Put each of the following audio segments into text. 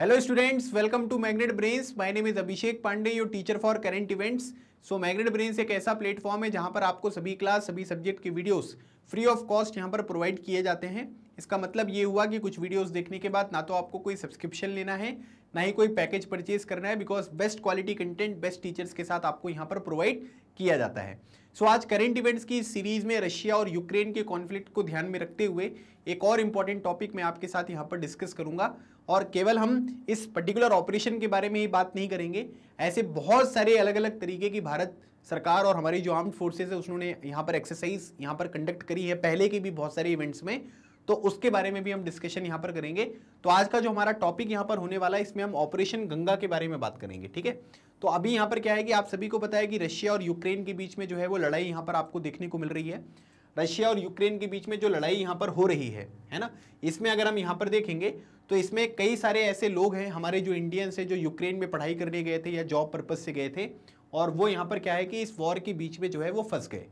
hello students welcome to Magnet Brains my name is Abhishek Pandey your teacher for current events so Magnet Brains एक ऐसा platform है जहां पर आपको सभी क्लास सभी सब्जेक्ट के वीडियोस फ्री ऑफ कॉस्ट यहां पर प्रोवाइड किए जाते हैं इसका मतलब ये हुआ कि कुछ वीडियोस देखने के बाद ना तो आपको कोई सब्सक्रिप्शन लेना है ना ही कोई पैकेज परचेज करना है because best quality content best teachers के साथ आपको यहाँ पर प्रोवाइड किया जाता है सो so, आज करेंट इवेंट्स की सीरीज में रशिया और यूक्रेन के कॉन्फ्लिक्ट को ध्यान में रखते हुए एक और इम्पॉर्टेंट टॉपिक मैं आपके साथ यहाँ पर डिस्कस करूंगा और केवल हम इस पर्टिकुलर ऑपरेशन के बारे में ही बात नहीं करेंगे ऐसे बहुत सारे अलग अलग तरीके की भारत सरकार और हमारी जो आर्म्ड फोर्सेज है उन्होंने यहाँ पर एक्सरसाइज यहाँ पर कंडक्ट करी है पहले के भी बहुत सारे इवेंट्स में तो उसके बारे में भी हम डिस्कशन यहाँ पर करेंगे तो आज का जो हमारा टॉपिक यहाँ पर होने वाला है इसमें हम ऑपरेशन गंगा के बारे में बात करेंगे ठीक है तो अभी यहाँ पर क्या है कि आप सभी को पता है कि रशिया और यूक्रेन के बीच में जो है वो लड़ाई यहाँ पर आपको देखने को मिल रही है रशिया और यूक्रेन के बीच में जो लड़ाई यहाँ पर हो रही है है ना इसमें अगर हम यहाँ पर देखेंगे तो इसमें कई सारे ऐसे लोग हैं हमारे जो इंडियंस हैं जो यूक्रेन में पढ़ाई करने गए थे या जॉब पर्पज़ से गए थे और वो यहाँ पर क्या है कि इस वॉर के बीच में जो है वो फंस गए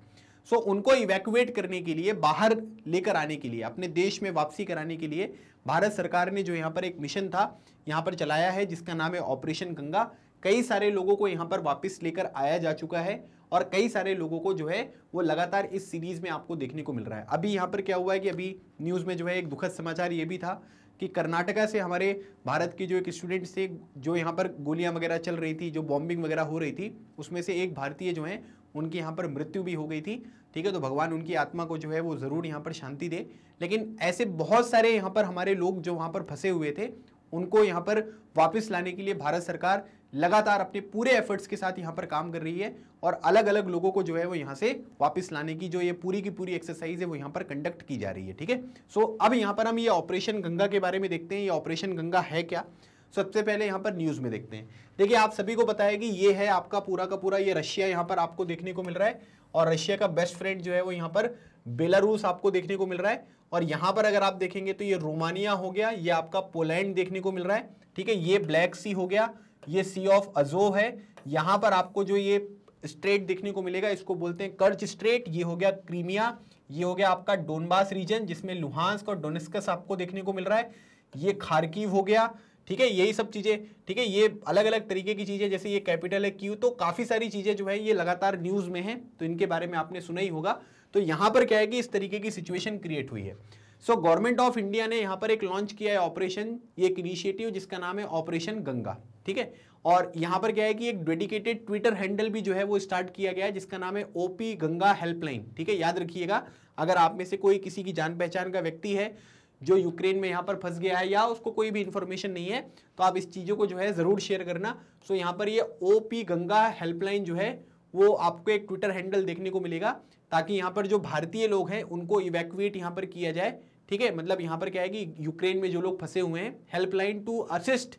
सो so, उनको इवैक्यूएट करने के लिए बाहर लेकर आने के लिए अपने देश में वापसी कराने के लिए भारत सरकार ने जो यहाँ पर एक मिशन था यहाँ पर चलाया है जिसका नाम है ऑपरेशन गंगा कई सारे लोगों को यहाँ पर वापस लेकर आया जा चुका है और कई सारे लोगों को जो है वो लगातार इस सीरीज में आपको देखने को मिल रहा है अभी यहाँ पर क्या हुआ है कि अभी न्यूज़ में जो है एक दुखद समाचार ये भी था कि कर्नाटका से हमारे भारत के जो एक स्टूडेंट से जो यहाँ पर गोलियाँ वगैरह चल रही थी जो बॉम्बिंग वगैरह हो रही थी उसमें से एक भारतीय जो है उनकी यहाँ पर मृत्यु भी हो गई थी ठीक है तो भगवान उनकी आत्मा को जो है वो ज़रूर यहाँ पर शांति दे लेकिन ऐसे बहुत सारे यहाँ पर हमारे लोग जो वहाँ पर फंसे हुए थे उनको यहाँ पर वापस लाने के लिए भारत सरकार लगातार अपने पूरे एफर्ट्स के साथ यहाँ पर काम कर रही है और अलग अलग लोगों को जो है वो यहाँ से वापस लाने की जो ये पूरी की पूरी एक्सरसाइज है वो यहाँ पर कंडक्ट की जा रही है ठीक है सो अब यहाँ पर हम ये ऑपरेशन गंगा के बारे में देखते हैं ये ऑपरेशन गंगा है क्या सबसे पहले यहाँ पर न्यूज़ में देखते हैं देखिए आप सभी को बताया कि ये है आपका पूरा का पूरा ये रशिया यहाँ पर आपको देखने को मिल रहा है और रशिया का बेस्ट फ्रेंड जो है वो यहाँ पर बेलारूस आपको देखने को मिल रहा है और यहाँ पर अगर आप देखेंगे तो ये रोमानिया हो गया ये आपका पोलैंड देखने को मिल रहा है ठीक है ये ब्लैक सी हो गया ये सी ऑफ अजोव है यहां पर आपको जो ये स्ट्रेट देखने को मिलेगा इसको बोलते हैं कर्ज स्ट्रेट ये हो गया क्रीमिया ये हो गया आपका डोनबास रीजन जिसमें लुहांस्क और डोनेस्कस आपको देखने को मिल रहा है ये खारकीव हो गया ठीक है यही सब चीज़ें ठीक है ये अलग अलग तरीके की चीज़ें जैसे ये कैपिटल है क्यू तो काफ़ी सारी चीज़ें जो है ये लगातार न्यूज़ में है तो इनके बारे में आपने सुना ही होगा तो यहाँ पर क्या है कि इस तरीके की सिचुएशन क्रिएट हुई है सो गवर्नमेंट ऑफ इंडिया ने यहाँ पर एक लॉन्च किया है ऑपरेशन ये एक इनिशिएटिव जिसका नाम है ऑपरेशन गंगा ठीक है और यहाँ पर क्या है कि एक डेडिकेटेड ट्विटर हैंडल भी जो है वो स्टार्ट किया गया है जिसका नाम है ओपी गंगा हेल्पलाइन ठीक है याद रखिएगा अगर आप में से कोई किसी की जान पहचान का व्यक्ति है जो यूक्रेन में यहाँ पर फंस गया है या उसको कोई भी इंफॉर्मेशन नहीं है तो आप इस चीज़ों को जो है ज़रूर शेयर करना सो यहाँ पर ये ओ पी गंगा हेल्पलाइन जो है वो आपको एक ट्विटर हैंडल देखने को मिलेगा ताकि यहाँ पर जो भारतीय लोग हैं उनको इवैक्यूएट यहाँ पर किया जाए ठीक है मतलब यहाँ पर क्या है कि यूक्रेन में जो लोग फंसे हुए हैं helpline to assist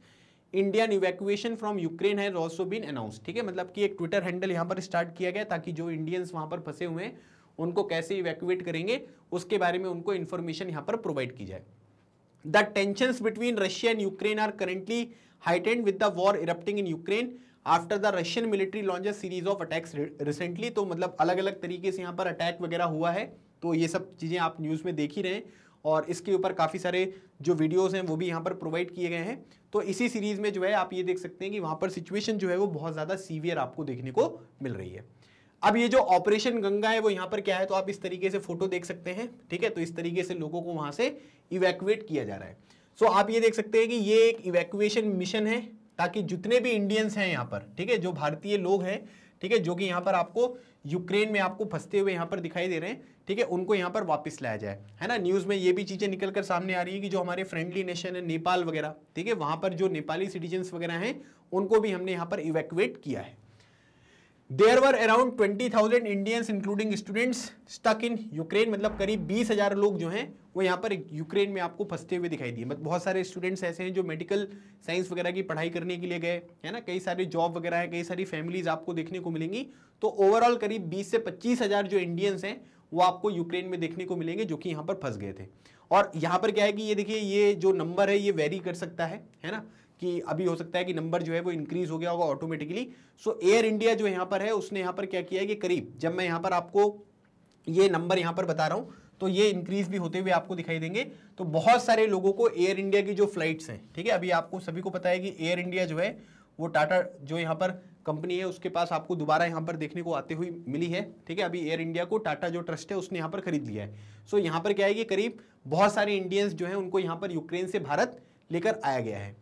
Indian evacuation from Ukraine has also been announce ठीक है मतलब कि एक ट्विटर हैंडल यहाँ पर स्टार्ट किया गया ताकि जो इंडियंस वहाँ पर फंसे हुए हैं उनको कैसे इवैक्यूएट करेंगे उसके बारे में उनको इन्फॉर्मेशन यहाँ पर प्रोवाइड की जाए the tension between Russia and Ukraine are currently heightened with the war erupting in Ukraine after the Russian military launch series of attacks recently तो मतलब अलग अलग तरीके से यहाँ पर अटैक वगैरह हुआ है तो ये सब चीज़ें आप न्यूज़ में देख ही रहे हैं और इसके ऊपर काफ़ी सारे जो वीडियोस हैं वो भी यहाँ पर प्रोवाइड किए गए हैं तो इसी सीरीज़ में जो है आप ये देख सकते हैं कि वहाँ पर सिचुएशन जो है वो बहुत ज़्यादा सीवियर आपको देखने को मिल रही है अब ये जो ऑपरेशन गंगा है वो यहाँ पर क्या है तो आप इस तरीके से फोटो देख सकते हैं ठीक है तो इस तरीके से लोगों को वहाँ से इवैक्यूएट किया जा रहा है सो आप ये देख सकते हैं कि ये एक इवैक्यूएशन मिशन है ताकि जितने भी इंडियंस हैं यहाँ पर ठीक है जो भारतीय लोग हैं ठीक है जो कि यहाँ पर आपको यूक्रेन में आपको फंसते हुए यहाँ पर दिखाई दे रहे हैं ठीक है उनको यहाँ पर वापस लाया जाए है ना न्यूज़ में ये भी चीज़ें निकल कर सामने आ रही है कि जो हमारे फ्रेंडली नेशन है नेपाल वगैरह ठीक है वहाँ पर जो नेपाली सिटीजन्स वगैरह हैं उनको भी हमने यहाँ पर इवैक्यूएट किया है there were around twenty thousand Indians including students stuck in Ukraine मतलब करीब बीस हजार लोग जो हैं वो यहाँ पर यूक्रेन में आपको फंसते हुए दिखाई दिए मतलब बहुत सारे स्टूडेंट्स ऐसे हैं जो मेडिकल साइंस वगैरह की पढ़ाई करने के लिए गए है ना कई सारे जॉब वगैरह है कई सारी फैमिलीज आपको देखने को मिलेंगी तो ओवरऑल करीब बीस से पच्चीस हजार जो इंडियंस हैं वो आपको यूक्रेन में देखने को मिलेंगे जो कि यहाँ पर फंस गए थे और यहाँ पर क्या है कि ये देखिए ये जो नंबर है ये वेरी कर सकता है है ना कि अभी हो सकता है कि नंबर जो है वो इंक्रीज हो गया होगा ऑटोमेटिकली सो एयर इंडिया जो यहाँ पर है उसने यहाँ पर क्या किया है कि करीब जब मैं यहाँ पर आपको ये नंबर यहाँ पर बता रहा हूँ तो ये इंक्रीज भी होते हुए आपको दिखाई देंगे तो बहुत सारे लोगों को एयर इंडिया की जो फ्लाइट्स हैं ठीक है अभी आपको सभी को पता है कि एयर इंडिया जो है वो टाटा जो यहाँ पर कंपनी है उसके पास आपको दोबारा यहाँ पर देखने को आते हुई मिली है ठीक है अभी एयर इंडिया को टाटा जो ट्रस्ट है उसने यहाँ पर खरीद लिया है सो यहाँ पर क्या है कि करीब बहुत सारे इंडियंस जो हैं उनको यहाँ पर यूक्रेन से भारत लेकर आया गया है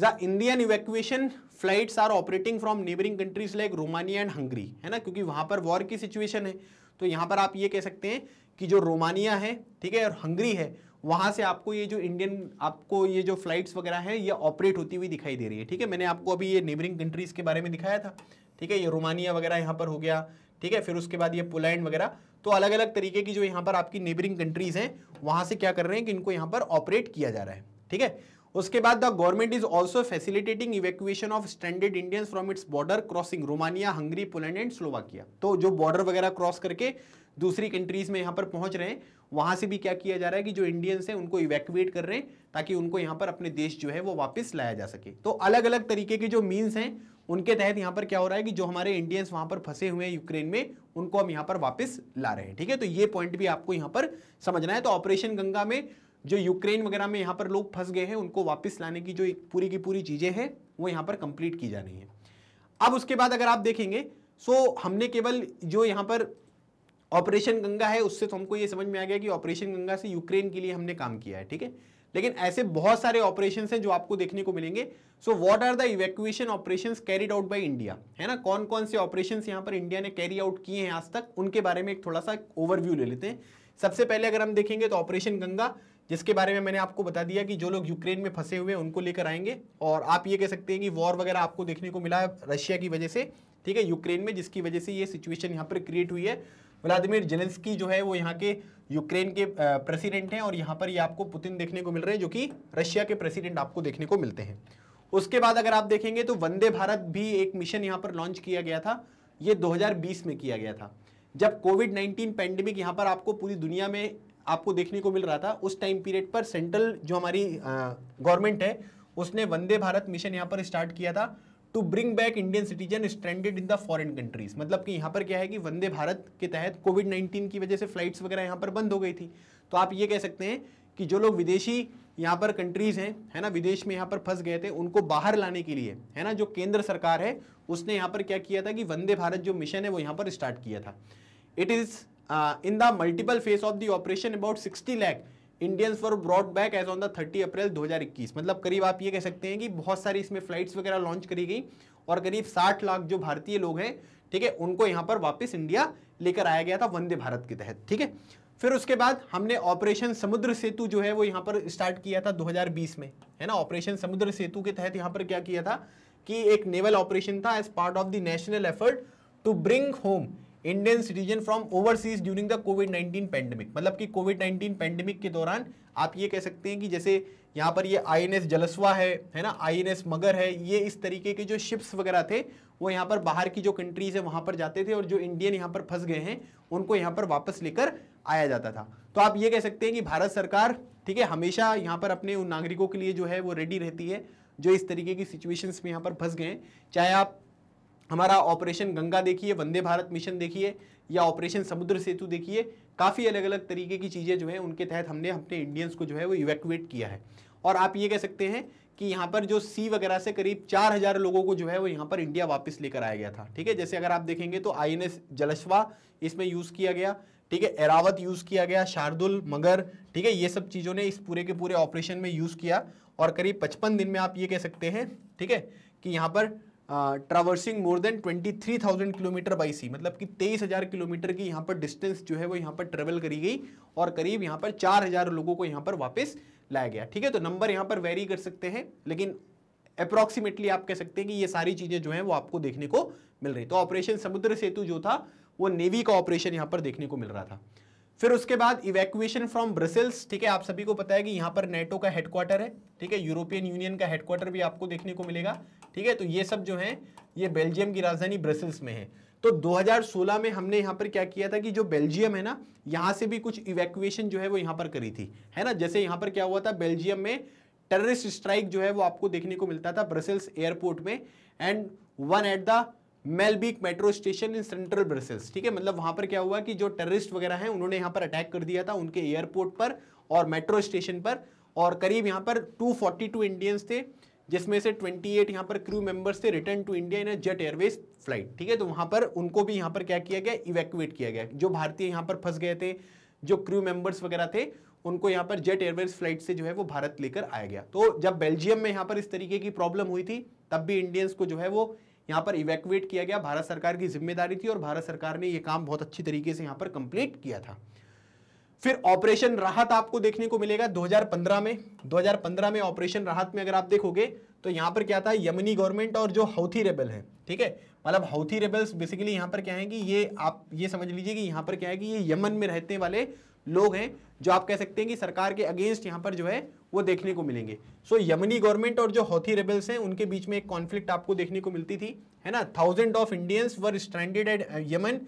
The Indian evacuation flights are operating from neighbouring countries like Romania and Hungary है ना क्योंकि वहाँ पर वॉर की सिचुएशन है तो यहाँ पर आप ये कह सकते हैं कि जो रोमानिया है ठीक है और हंगरी है वहाँ से आपको ये जो इंडियन आपको ये जो फ्लाइट्स वगैरह है ये ऑपरेट होती हुई दिखाई दे रही है ठीक है मैंने आपको अभी ये नेबरिंग कंट्रीज़ के बारे में दिखाया था ठीक है ये रोमानिया वगैरह यहाँ पर हो गया ठीक है फिर उसके बाद ये पोलैंड वगैरह तो अलग अलग तरीके की जो यहाँ पर आपकी नेबरिंग कंट्रीज़ हैं वहाँ से क्या कर रहे हैं कि इनको यहाँ पर ऑपरेट किया जा रहा है ठीक है उसके बाद the government is also facilitating evacuation of stranded Indian from its border crossing Romania Hungary Poland and Slovakia तो जो बॉर्डर वगैरह क्रॉस करके दूसरी कंट्रीज में यहां पर पहुंच रहे हैं वहां से भी क्या किया जा रहा है कि जो इंडियंस हैं उनको इवैक्यूएट कर रहे हैं ताकि उनको यहां पर अपने देश जो है वो वापस लाया जा सके तो अलग अलग तरीके के जो मीन्स हैं उनके तहत यहां पर क्या हो रहा है कि जो हमारे इंडियंस वहां पर फंसे हुए हैं यूक्रेन में उनको हम यहाँ पर वापस ला रहे हैं ठीक है तो ये पॉइंट भी आपको यहाँ पर समझना है तो ऑपरेशन गंगा में जो यूक्रेन वगैरह में यहाँ पर लोग फंस गए हैं उनको वापस लाने की जो पूरी की पूरी चीज़ें हैं वो यहाँ पर कंप्लीट की जा रही हैं अब उसके बाद अगर आप देखेंगे सो हमने केवल जो यहाँ पर ऑपरेशन गंगा है उससे तो हमको ये समझ में आ गया कि ऑपरेशन गंगा से यूक्रेन के लिए हमने काम किया है ठीक है लेकिन ऐसे बहुत सारे ऑपरेशन हैं जो आपको देखने को मिलेंगे so what are the evacuation operation carried out by India है ना कौन कौन से ऑपरेशन यहाँ पर इंडिया ने कैरी आउट किए हैं आज तक उनके बारे में एक थोड़ा सा ओवरव्यू ले लेते हैं सबसे पहले अगर हम देखेंगे तो ऑपरेशन गंगा जिसके बारे में मैंने आपको बता दिया कि जो लोग यूक्रेन में फंसे हुए हैं उनको लेकर आएंगे और आप ये कह सकते हैं कि वॉर वगैरह आपको देखने को मिला है रशिया की वजह से ठीक है यूक्रेन में जिसकी वजह से ये सिचुएशन यहाँ पर क्रिएट हुई है व्लादिमिर जेलेंस्की जो है वो यहाँ के यूक्रेन के प्रेसिडेंट हैं और यहाँ पर ये आपको पुतिन देखने को मिल रहे हैं जो कि रशिया के प्रेसिडेंट आपको देखने को मिलते हैं उसके बाद अगर आप देखेंगे तो वंदे भारत भी एक मिशन यहाँ पर लॉन्च किया गया था ये 2020 में किया गया था जब कोविड 19 पैंडेमिक यहाँ पर आपको पूरी दुनिया में आपको देखने को मिल रहा था उस टाइम पीरियड पर सेंट्रल जो हमारी गवर्नमेंट है उसने वंदे भारत मिशन यहाँ पर स्टार्ट किया था to bring back Indian citizen stranded in the foreign countries मतलब कि यहाँ पर क्या है कि वंदे भारत के तहत कोविड 19 की वजह से फ्लाइट्स वगैरह यहाँ पर बंद हो गई थी तो आप ये कह सकते हैं कि जो लोग विदेशी यहाँ पर कंट्रीज़ हैं है ना विदेश में यहाँ पर फंस गए थे उनको बाहर लाने के लिए है ना जो केंद्र सरकार है उसने यहाँ पर क्या किया था कि वंदे भारत जो मिशन है वो यहाँ पर स्टार्ट किया था it is in the multiple phase of the operation about 60 Indians for brought back as on the 30 April 2021 मतलब करीब आप ये कह सकते हैं कि बहुत सारी इसमें फ्लाइट्स वगैरह लॉन्च करी गई और करीब 60 लाख जो भारतीय लोग हैं ठीक है उनको यहाँ पर वापस इंडिया लेकर आया गया था वंदे भारत के तहत ठीक है फिर उसके बाद हमने ऑपरेशन समुद्र सेतु जो है वो यहाँ पर स्टार्ट किया था 2020 में है ना ऑपरेशन समुद्र सेतु के तहत यहाँ पर क्या किया था कि एक नेवल ऑपरेशन था as part of the national effort to bring home Indian citizen from overseas during the Covid 19 pandemic मतलब कि कोविड 19 पेंडेमिक के दौरान आप ये कह सकते हैं कि जैसे यहाँ पर ये आईएनएस जलसवा है है ना आईएनएस मगर है ये इस तरीके के जो शिप्स वगैरह थे वो यहाँ पर बाहर की जो कंट्रीज है वहाँ पर जाते थे और जो इंडियन यहाँ पर फंस गए हैं उनको यहाँ पर वापस लेकर आया जाता था तो आप ये कह सकते हैं कि भारत सरकार ठीक है हमेशा यहाँ पर अपने उन नागरिकों के लिए जो है वो रेडी रहती है जो इस तरीके की सिचुएशंस में यहाँ पर फंस गए हैं चाहे आप हमारा ऑपरेशन गंगा देखिए वंदे भारत मिशन देखिए या ऑपरेशन समुद्र सेतु देखिए काफ़ी अलग अलग तरीके की चीज़ें जो है उनके तहत हमने अपने इंडियंस को जो है वो इवैक्यूएट किया है और आप ये कह सकते हैं कि यहाँ पर जो सी वगैरह से करीब चार हजार लोगों को जो है वो यहाँ पर इंडिया वापस लेकर आया गया था ठीक है जैसे अगर आप देखेंगे तो आई एन एस इसमें यूज़ किया गया ठीक है एरावत यूज़ किया गया शार्दुल मगर ठीक है ये सब चीज़ों ने इस पूरे के पूरे ऑपरेशन में यूज़ किया और करीब पचपन दिन में आप ये कह सकते हैं ठीक है कि यहाँ पर traversing more than 23,000 kilometre by sea मतलब कि 23,000 किलोमीटर की यहाँ पर डिस्टेंस जो है वो यहाँ पर ट्रेवल करी गई और करीब यहाँ पर 4,000 लोगों को यहाँ पर वापस लाया गया ठीक है तो नंबर यहाँ पर वेरी कर सकते हैं लेकिन अप्रॉक्सीमेटली आप कह सकते हैं कि ये सारी चीज़ें जो हैं वो आपको देखने को मिल रही तो ऑपरेशन समुद्र सेतु जो था वो नेवी का ऑपरेशन यहाँ पर देखने को मिल रहा था फिर उसके बाद इवैक्यूएशन फ्रॉम ब्रसेल्स ठीक है आप सभी को पता है कि यहाँ पर नेटो का हेडक्वार्टर है ठीक है यूरोपियन यूनियन का हेडक्वार्टर भी आपको देखने को मिलेगा ठीक है तो ये सब जो है ये बेल्जियम की राजधानी ब्रसल्स में है तो 2016 में हमने यहां पर क्या किया था कि जो बेल्जियम है ना यहां से भी कुछ इवैक्यूएशन जो है वो यहां पर करी थी है ना जैसे यहां पर क्या हुआ था बेल्जियम में टेररिस्ट स्ट्राइक जो है वो आपको देखने को मिलता था ब्रसेल्स एयरपोर्ट में and one at the Maelbeek metro station in central Brussels ठीक है मतलब वहां पर क्या हुआ कि जो टेररिस्ट वगैरह है उन्होंने यहां पर अटैक कर दिया था उनके एयरपोर्ट पर और मेट्रो स्टेशन पर और करीब यहां पर टू इंडियंस थे जिसमें से 28 यहाँ पर क्रू मेंबर्स थे return to India in Jet Airways flight ठीक है तो वहाँ पर उनको भी यहाँ पर क्या किया गया इवैक्यूएट किया गया जो भारतीय यहाँ पर फंस गए थे जो क्रू मेंबर्स वगैरह थे उनको यहाँ पर जेट एयरवेज फ्लाइट से जो है वो भारत लेकर आया गया तो जब बेल्जियम में यहाँ पर इस तरीके की प्रॉब्लम हुई थी तब भी इंडियंस को जो है वो यहाँ पर इवैक्यूएट किया गया भारत सरकार की जिम्मेदारी थी और भारत सरकार ने ये काम बहुत अच्छी तरीके से यहाँ पर कंप्लीट किया था फिर ऑपरेशन राहत आपको देखने को मिलेगा 2015 में 2015 में ऑपरेशन राहत में अगर आप देखोगे तो यहाँ पर क्या था यमनी गवर्नमेंट और जो हाउथी रेबल है ठीक है मतलब हाउथी रेबल्स बेसिकली यहां पर क्या है कि ये आप ये समझ लीजिए कि यहां पर क्या है कि ये यमन में रहते वाले लोग हैं जो आप कह सकते हैं कि सरकार के अगेंस्ट यहाँ पर जो है वो देखने को मिलेंगे सो so, यमनी गवर्नमेंट और जो हौथी रेबल्स हैं उनके बीच में एक कॉन्फ्लिक्ट आपको देखने को मिलती थी है ना thousand of Indians were stranded at Yemen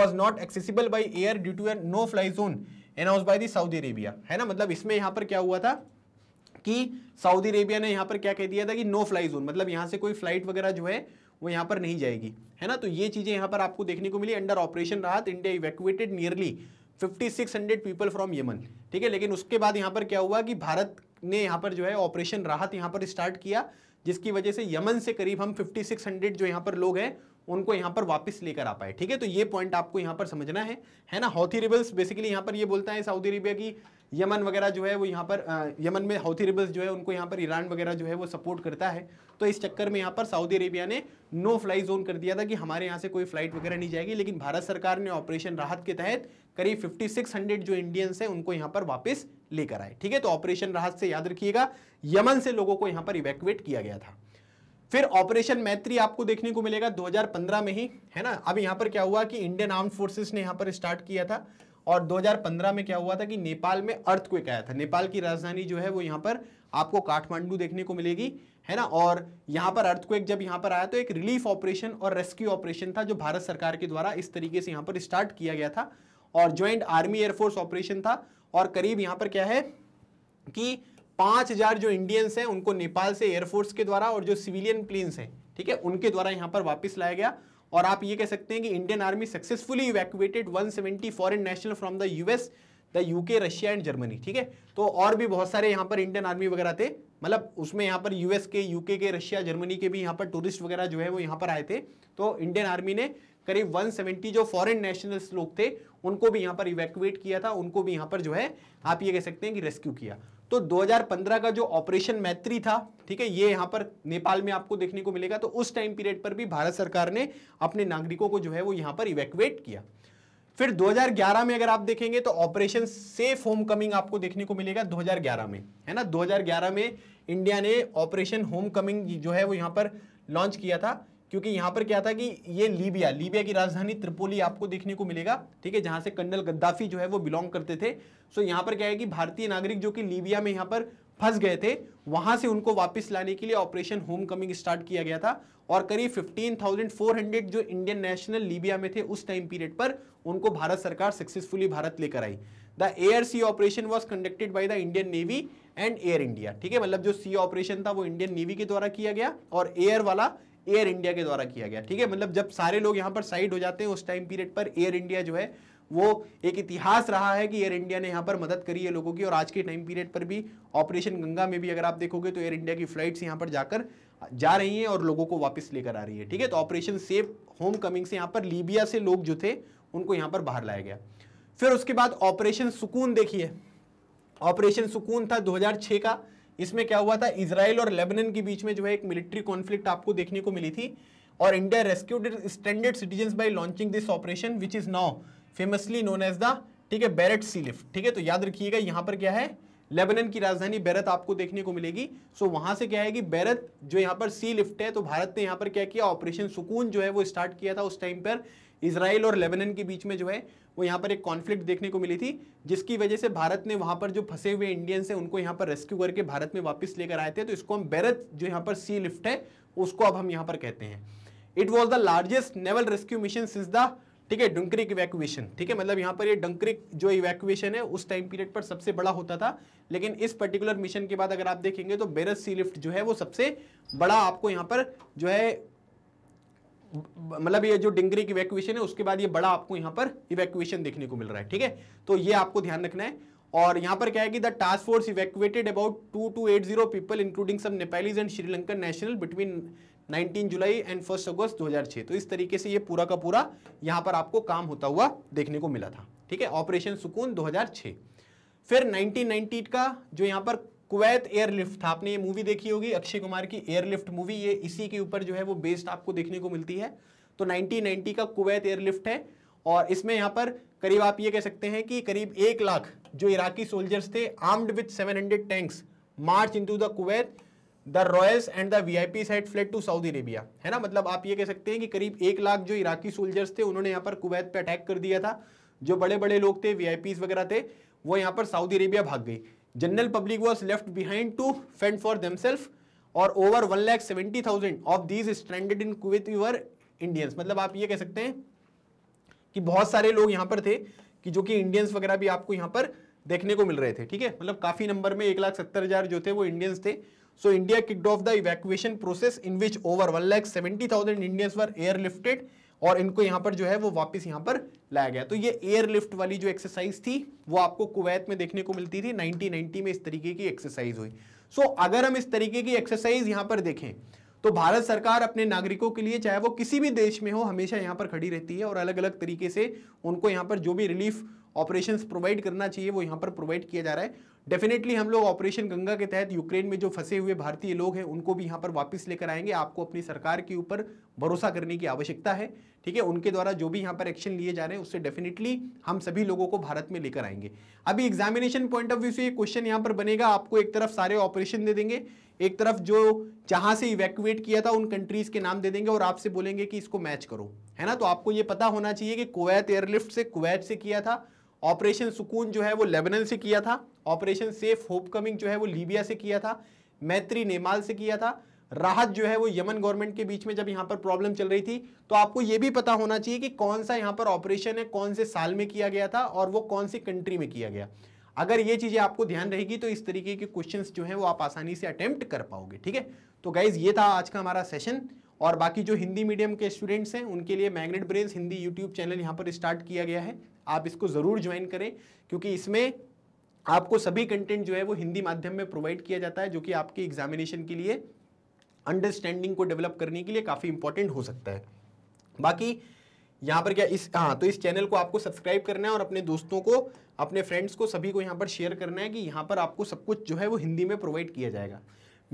was not accessible by air due to air no fly zone announce by the Saudi Arabia है ना मतलब इसमें यहाँ पर क्या हुआ था कि सऊदी अरेबिया ने यहाँ पर क्या कह दिया था कि नो फ्लाई जोन मतलब यहाँ से कोई फ्लाइट वगैरह जो है वो यहाँ पर नहीं जाएगी है ना तो ये चीज़ें यहाँ पर आपको देखने को मिली under operation Rahat India evacuated nearly 5600 people from Yemen ठीक है लेकिन उसके बाद यहाँ पर क्या हुआ कि भारत ने यहाँ पर जो है ऑपरेशन राहत यहाँ पर स्टार्ट किया जिसकी वजह से यमन से करीब हम 5600 जो यहाँ पर लोग हैं उनको यहाँ पर वापस लेकर आ पाए ठीक है तो ये पॉइंट आपको यहाँ पर समझना है है ना हाउथी रिबल्स बेसिकली यहाँ पर ये बोलता है सऊदी अरेबिया की यमन वगैरह जो है वो यहाँ पर यमन में हाउथी रिबल्स जो है उनको यहाँ पर ईरान वगैरह जो है वो सपोर्ट करता है तो इस चक्कर में यहाँ पर सऊदी अरेबिया ने नो फ्लाई जोन कर दिया था कि हमारे यहाँ से कोई फ्लाइट वगैरह नहीं जाएगी लेकिन भारत सरकार ने ऑपरेशन राहत के तहत करीब फिफ्टी जो इंडियंस हैं उनको यहाँ पर वापस लेकर आए ठीक है तो ऑपरेशन राहत से याद रखिएगा यमन से लोगों को यहाँ पर इवैक्यूएट किया गया था फिर ऑपरेशन मैत्री आपको देखने को मिलेगा 2015 में ही है ना अब यहाँ पर क्या हुआ कि इंडियन आर्म फोर्सेस ने यहाँ पर स्टार्ट किया था और 2015 में क्या हुआ था कि नेपाल में अर्थ क्विक आया था नेपाल की राजधानी जो है वो यहाँ पर आपको काठमांडू देखने को मिलेगी है ना और यहाँ पर अर्थक्वेक जब यहाँ पर आया तो एक रिलीफ ऑपरेशन और रेस्क्यू ऑपरेशन था जो भारत सरकार के द्वारा इस तरीके से यहाँ पर स्टार्ट किया गया था और ज्वाइंट आर्मी एयरफोर्स ऑपरेशन था और करीब यहाँ पर क्या है कि पांच हजार जो इंडियंस हैं उनको नेपाल से एयरफोर्स के द्वारा और जो सिविलियन प्लेन्स हैं ठीक है उनके द्वारा यहां पर वापस लाया गया और आप ये कह सकते हैं कि Indian army successfully evacuated 170 foreign national from the US the UK Russia and Germany ठीक है तो और भी बहुत सारे यहाँ पर इंडियन आर्मी वगैरह थे मतलब उसमें यहाँ पर यूएस के यूके के रशिया जर्मनी के भी यहाँ पर टूरिस्ट वगैरह जो है वो यहाँ पर आए थे तो इंडियन आर्मी ने करीब 170 जो फॉरेन नेशनल्स लोग थे उनको भी यहां पर इवैक्यूएट किया था उनको भी यहां पर जो है आप ये कह सकते हैं कि रेस्क्यू किया तो 2015 का जो ऑपरेशन मैत्री था ठीक है ये यहां पर नेपाल में आपको देखने को मिलेगा तो उस टाइम पीरियड पर भी भारत सरकार ने अपने नागरिकों को जो है वो यहाँ पर इवैक्यूएट किया फिर 2011 में अगर आप देखेंगे तो ऑपरेशन सेफ होम कमिंग आपको देखने को मिलेगा 2011 में है ना 2011 में इंडिया ने ऑपरेशन होम कमिंग जो है वो यहाँ पर लॉन्च किया था क्योंकि यहां पर क्या था कि ये लीबिया लीबिया की राजधानी त्रिपोली आपको देखने को मिलेगा ठीक है जहां से कर्नल गद्दाफी जो है वो बिलोंग करते थे सो यहां पर क्या है कि भारतीय नागरिक जो कि लीबिया में यहां पर फंस गए थे वहां से उनको वापस लाने के लिए ऑपरेशन होमकमिंग स्टार्ट किया गया था और करीब 15,400 जो इंडियन नेशनल लीबिया में थे उस टाइम पीरियड पर उनको भारत सरकार सक्सेसफुली भारत लेकर आई the air sea operation was conducted by the Indian navy and Air India ठीक है मतलब जो सी ऑपरेशन था वो इंडियन नेवी के द्वारा किया गया और एयर वाला एयर इंडिया के द्वारा किया गया ठीक है मतलब जब सारे लोग यहाँ पर साइड हो जाते हैं उस टाइम पीरियड पर एयर इंडिया जो है वो एक इतिहास रहा है कि एयर इंडिया ने यहाँ पर मदद करी है लोगों की और आज के टाइम पीरियड पर भी ऑपरेशन गंगा में भी अगर आप देखोगे तो एयर इंडिया की फ्लाइट्स यहाँ पर जाकर जा रही हैं और लोगों को वापस लेकर आ रही है ठीक है तो ऑपरेशन सेफ होम कमिंग से यहाँ पर लीबिया से लोग जो थे उनको यहाँ पर बाहर लाया गया फिर उसके बाद ऑपरेशन सुकून देखिए ऑपरेशन सुकून था दो का इसमें क्या हुआ था इसराइल और लेबनन के बीच में जो है एक मिलिट्री कॉन्फ्लिक्ट आपको देखने को मिली थी और India rescued stranded citizen by launching this operation which is now famously known as the ठीक है बैरट सी लिफ्ट ठीक है तो याद रखिएगा यहाँ पर क्या है लेबनन की राजधानी बैरत आपको देखने को मिलेगी सो so, वहां से क्या है कि बैरत जो यहाँ पर सी लिफ्ट है तो भारत ने यहाँ पर क्या किया ऑपरेशन सुकून जो है वो स्टार्ट किया था उस टाइम पर इसराइल और लेबनन के बीच में जो है वो यहाँ पर एक कॉन्फ्लिक्ट देखने को मिली थी जिसकी वजह से भारत ने वहाँ पर जो फंसे हुए इंडियंस हैं उनको यहाँ पर रेस्क्यू करके भारत में वापस लेकर आए थे तो इसको हम बैरत जो यहाँ पर सी लिफ्ट है उसको अब हम यहाँ पर कहते हैं it was the largest naval rescue mission since the ठीक है डंकरिक इवैक्यूएशन ठीक है मतलब यहाँ पर ये डंकरिक जो इवैक्यूएशन है उस टाइम पीरियड पर सबसे बड़ा होता था लेकिन इस पर्टिकुलर मिशन के बाद अगर आप देखेंगे तो बेरस सी लिफ्ट जो है वो सबसे बड़ा आपको यहाँ पर जो है मतलब ये जो डिंगरी की इवेक्युएशन है उसके बाद ये बड़ा आपको यहां पर इवेक्युएशन देखने को मिल रहा है ठीक है तो ये आपको ध्यान रखना है और यहां पर क्या है कि the task force evacuated about two two eight zero people including some Nepalese and Sri Lankan national between 19 July and first August 2006 तो इस तरीके से ये पूरा का पूरा यहां पर आपको काम होता हुआ देखने को मिला था ठीक है ऑपरेशन सुकून 2006 फिर 1998 का जो यहां पर कुवैत एयरलिफ्ट था आपने ये मूवी देखी होगी अक्षय कुमार की एयरलिफ्ट मूवी ये इसी के ऊपर जो है वो बेस्ड आपको देखने को मिलती है तो 1990 का कुवैत एयरलिफ्ट है और इसमें यहाँ पर करीब आप ये कह सकते हैं कि करीब एक लाख जो इराकी सोल्जर्स थे armed with 700 tanks march in the Kuwait the royals and the P side fled to Saudi Arabia है ना मतलब आप ये कह सकते हैं कि करीब एक लाख जो इराकी सोल्जर्स थे उन्होंने यहाँ पर कुवैत पर अटैक कर दिया था जो बड़े बड़े लोग थे वी वगैरह थे वो यहाँ पर सऊदी अरेबिया भाग गई general public was left behind to fend for themselves और over one lakh seventy thousand of these stranded in Kuwait were Indians मतलब आप ये कह सकते हैं कि बहुत सारे लोग यहाँ पर थे कि जो कि इंडियंस वगैरह भी आपको यहाँ पर देखने को मिल रहे थे ठीक है मतलब काफ़ी नंबर में एक लाख सत्तर हज़ार जो थे वो इंडियंस थे so India did of the evacuation process in which over one lakh seventy thousand Indians were airlifted और इनको यहाँ पर जो है वो वापस यहाँ पर लाया गया तो ये एयरलिफ्ट वाली जो एक्सरसाइज थी वो आपको कुवैत में देखने को मिलती थी 1990 में इस तरीके की एक्सरसाइज हुई सो so, अगर हम इस तरीके की एक्सरसाइज यहां पर देखें तो भारत सरकार अपने नागरिकों के लिए चाहे वो किसी भी देश में हो हमेशा यहां पर खड़ी रहती है और अलग अलग तरीके से उनको यहाँ पर जो भी रिलीफ ऑपरेशन प्रोवाइड करना चाहिए वो यहाँ पर प्रोवाइड किया जा रहा है डेफिनेटली हम लोग ऑपरेशन गंगा के तहत यूक्रेन में जो फंसे हुए भारतीय लोग हैं उनको भी यहाँ पर वापस लेकर आएंगे आपको अपनी सरकार के ऊपर भरोसा करने की आवश्यकता है ठीक है उनके द्वारा जो भी यहाँ पर एक्शन लिए जा रहे हैं उससे डेफिनेटली हम सभी लोगों को भारत में लेकर आएंगे अभी एग्जामिनेशन पॉइंट ऑफ व्यू से ये क्वेश्चन यहाँ पर बनेगा आपको एक तरफ सारे ऑपरेशन दे देंगे एक तरफ जो जहाँ से इवैक्यूएट किया था उन कंट्रीज के नाम दे देंगे और आपसे बोलेंगे कि इसको मैच करो है ना तो आपको ये पता होना चाहिए कि कुवैत एयरलिफ्ट से कुवैत से किया था ऑपरेशन सुकून जो है वो लेबनन से किया था ऑपरेशन सेफ होपकमिंग जो है वो लीबिया से किया था मैत्री नेमाल से किया था राहत जो है वो यमन गवर्नमेंट के बीच में जब यहाँ पर प्रॉब्लम चल रही थी तो आपको ये भी पता होना चाहिए कि कौन सा यहाँ पर ऑपरेशन है कौन से साल में किया गया था और वो कौन सी कंट्री में किया गया अगर ये चीज़ें आपको ध्यान रहेगी तो इस तरीके के क्वेश्चन जो हैं वो आप आसानी से अटैम्प्ट कर पाओगे ठीक है तो गाइज ये था आज का हमारा सेशन और बाकी जो हिंदी मीडियम के स्टूडेंट्स हैं उनके लिए Magnet Brains Hindi YouTube channel यहाँ पर स्टार्ट किया गया है आप इसको ज़रूर ज्वाइन करें क्योंकि इसमें आपको सभी कंटेंट जो है वो हिंदी माध्यम में प्रोवाइड किया जाता है जो कि आपके एग्जामिनेशन के लिए अंडरस्टैंडिंग को डेवलप करने के लिए काफ़ी इंपॉर्टेंट हो सकता है बाकी यहाँ पर क्या इस हाँ तो इस चैनल को आपको सब्सक्राइब करना है और अपने दोस्तों को अपने फ्रेंड्स को सभी को यहाँ पर शेयर करना है कि यहाँ पर आपको सब कुछ जो है वो हिंदी में प्रोवाइड किया जाएगा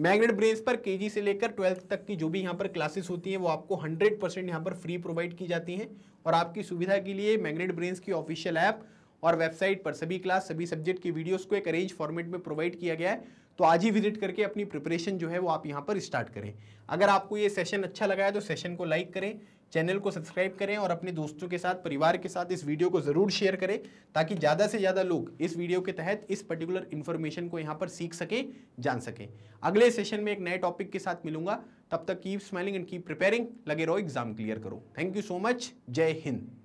मैग्नेट ब्रेन्स पर के से लेकर ट्वेल्थ तक की जो भी यहाँ पर क्लासेस होती हैं वो आपको 100 परसेंट यहाँ पर फ्री प्रोवाइड की जाती हैं और आपकी सुविधा के लिए मैग्नेट ब्रेन्स की ऑफिशियल ऐप और वेबसाइट पर सभी क्लास सभी सब्जेक्ट की वीडियोस को एक अरेंज फॉर्मेट में प्रोवाइड किया गया है तो आज ही विजिट करके अपनी प्रिपरेशन जो है वो आप यहाँ पर स्टार्ट करें अगर आपको ये सेशन अच्छा लगा है तो सेशन को लाइक करें चैनल को सब्सक्राइब करें और अपने दोस्तों के साथ परिवार के साथ इस वीडियो को ज़रूर शेयर करें ताकि ज़्यादा से ज़्यादा लोग इस वीडियो के तहत इस पर्टिकुलर इन्फॉर्मेशन को यहाँ पर सीख सकें जान सकें अगले सेशन में एक नए टॉपिक के साथ मिलूंगा तब तक keep smiling and keep preparing लगे रहो एग्जाम क्लियर करो थैंक यू सो मच जय हिंद